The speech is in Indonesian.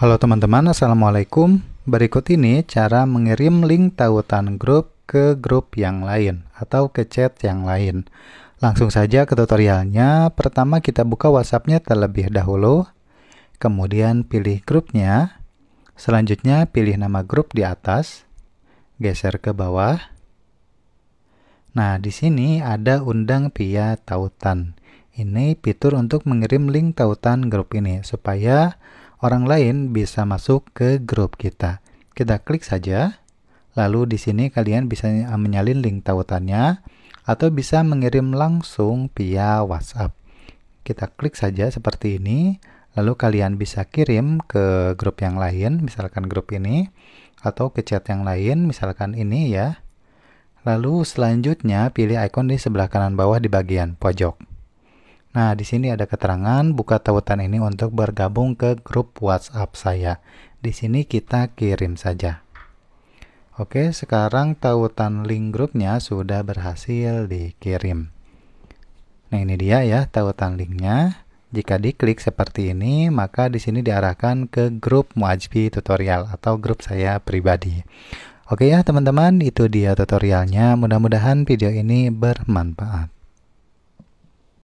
Halo teman-teman, Assalamualaikum. Berikut ini cara mengirim link tautan grup ke grup yang lain atau ke chat yang lain. Langsung saja ke tutorialnya. Pertama kita buka WhatsAppnya terlebih dahulu. Kemudian pilih grupnya. Selanjutnya pilih nama grup di atas. Geser ke bawah. Nah, di sini ada undang via tautan. Ini fitur untuk mengirim link tautan grup ini supaya orang lain bisa masuk ke grup kita. Kita klik saja, lalu di sini kalian bisa menyalin link tautannya atau bisa mengirim langsung via WhatsApp. Kita klik saja seperti ini, lalu kalian bisa kirim ke grup yang lain, misalkan grup ini, atau ke chat yang lain, misalkan ini ya. Lalu selanjutnya pilih ikon di sebelah kanan bawah di bagian pojok. Nah, di sini ada keterangan buka tautan ini untuk bergabung ke grup WhatsApp saya. Di sini kita kirim saja. Oke, sekarang tautan link grupnya sudah berhasil dikirim. Nah, ini dia ya tautan linknya. Jika diklik seperti ini, maka di sini diarahkan ke grup Muajbi Tutorial atau grup saya pribadi. Oke ya teman-teman, itu dia tutorialnya. Mudah-mudahan video ini bermanfaat.